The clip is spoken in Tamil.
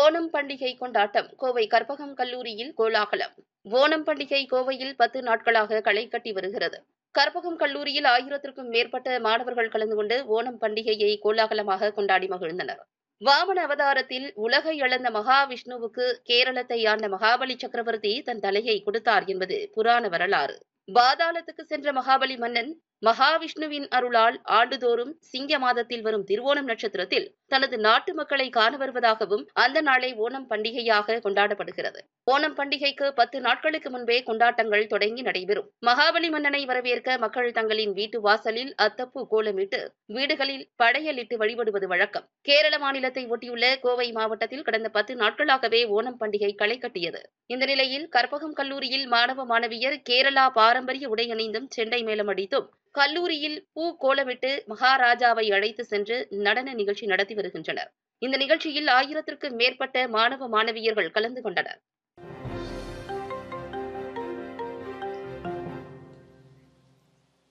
ஓணம் பண்டிகை கொண்டாட்டம் கோவை கற்பகம் கல்லூரியில் கோலாகலம் ஓணம் பண்டிகை கோவையில் பத்து நாட்களாக களை கட்டி வருகிறது கற்பகம் கல்லூரியில் ஆயிரத்திற்கும் மேற்பட்ட மாணவர்கள் கலந்து கொண்டு ஓணம் பண்டிகையை கோலாகலமாக கொண்டாடி மகிழ்ந்தனர் வாமன அவதாரத்தில் உலகை இழந்த மகாவிஷ்ணுவுக்கு கேரளத்தை ஆண்ட மகாபலி சக்கரவர்த்தி தன் தலையை கொடுத்தார் என்பது புராண வரலாறு பாதாளத்துக்கு சென்ற மகாபலி மன்னன் மகாவிஷ்ணுவின் அருளால் ஆண்டுதோறும் சிங்க மாதத்தில் வரும் திருவோணம் நட்சத்திரத்தில் தனது நாட்டு மக்களை காண வருவதாகவும் அந்த நாளை ஓணம் பண்டிகையாக கொண்டாடப்படுகிறது ஓணம் பண்டிகைக்கு பத்து நாட்களுக்கு முன்பே கொண்டாட்டங்கள் தொடங்கி நடைபெறும் மகாபலி மன்னனை வரவேற்க மக்கள் தங்களின் வீட்டு வாசலில் அத்தப்பு கோலமிட்டு வீடுகளில் படையலிட்டு வழிபடுவது வழக்கம் கேரள மாநிலத்தை ஒட்டியுள்ள கோவை மாவட்டத்தில் கடந்த பத்து நாட்களாகவே ஓணம் பண்டிகை களை கட்டியது இந்த நிலையில் கற்பகம் கல்லூரியில் மாணவ மாணவியர் கேரளா பாரம்பரிய உடை அணிந்தும் செண்டை மேளம் அடித்தும் கல்லூரியில் பூ கோலமிட்டு மகாராஜாவை அழைத்து சென்று நடன நிகழ்ச்சி நடத்தி வருகின்றனர் இந்த நிகழ்ச்சியில் ஆயிரத்திற்கும் மேற்பட்ட மாணவ மாணவியர்கள் கலந்து கொண்டனர்